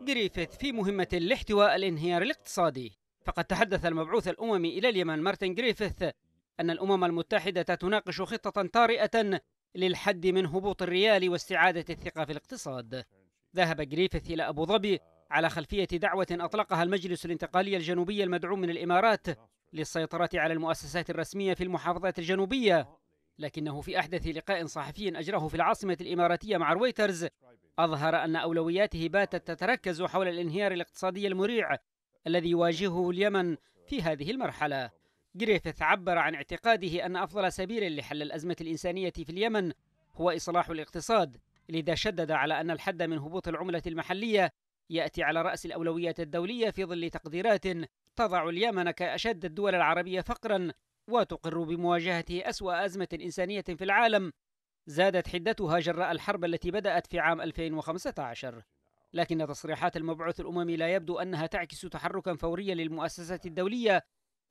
جريفيث في مهمة لاحتواء الانهيار الاقتصادي فقد تحدث المبعوث الأممي إلى اليمن مارتن جريفيث أن الأمم المتحدة تناقش خطة طارئة للحد من هبوط الريال واستعادة الثقة في الاقتصاد ذهب جريفيث إلى أبو ظبي على خلفية دعوة أطلقها المجلس الانتقالي الجنوبي المدعوم من الإمارات للسيطرة على المؤسسات الرسمية في المحافظات الجنوبية لكنه في أحدث لقاء صحفي أجراه في العاصمة الإماراتية مع رويترز أظهر أن أولوياته باتت تتركز حول الانهيار الاقتصادي المريع الذي يواجهه اليمن في هذه المرحلة جريفيث عبر عن اعتقاده أن أفضل سبيل لحل الأزمة الإنسانية في اليمن هو إصلاح الاقتصاد لذا شدد على أن الحد من هبوط العملة المحلية يأتي على رأس الأولويات الدولية في ظل تقديرات تضع اليمن كأشد الدول العربية فقرا وتقر بمواجهة أسوأ أزمة إنسانية في العالم زادت حدتها جراء الحرب التي بدأت في عام 2015 لكن تصريحات المبعوث الأممي لا يبدو أنها تعكس تحركا فوريا للمؤسسة الدولية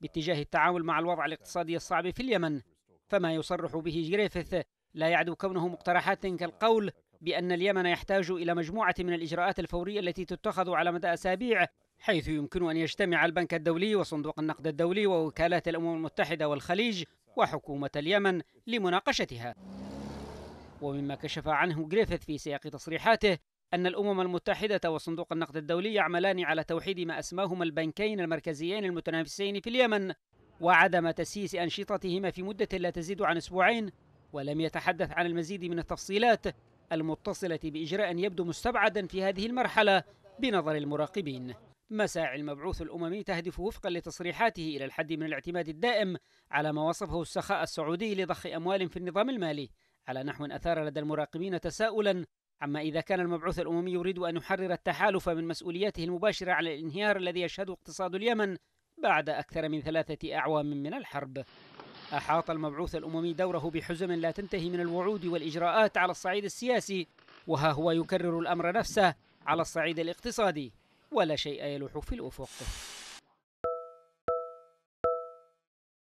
باتجاه التعامل مع الوضع الاقتصادي الصعب في اليمن فما يصرح به جريفيث لا يعدو كونه مقترحات كالقول بأن اليمن يحتاج إلى مجموعة من الإجراءات الفورية التي تتخذ على مدى أسابيع حيث يمكن أن يجتمع البنك الدولي وصندوق النقد الدولي ووكالات الأمم المتحدة والخليج وحكومة اليمن لمناقشتها ومما كشف عنه جريفيث في سياق تصريحاته أن الأمم المتحدة وصندوق النقد الدولي يعملان على توحيد ما أسماهما البنكين المركزيين المتنافسين في اليمن وعدم تسييس أنشطتهما في مدة لا تزيد عن أسبوعين ولم يتحدث عن المزيد من التفصيلات المتصلة بإجراء يبدو مستبعدا في هذه المرحلة بنظر المراقبين مساعي المبعوث الأممي تهدف وفقا لتصريحاته إلى الحد من الاعتماد الدائم على ما وصفه السخاء السعودي لضخ أموال في النظام المالي على نحو أثار لدى المراقبين تساؤلا عما إذا كان المبعوث الأممي يريد أن يحرر التحالف من مسؤولياته المباشرة على الانهيار الذي يشهده اقتصاد اليمن بعد أكثر من ثلاثة أعوام من الحرب أحاط المبعوث الأممي دوره بحزم لا تنتهي من الوعود والإجراءات على الصعيد السياسي وها هو يكرر الأمر نفسه على الصعيد الاقتصادي ولا شيء يلوح في الأفق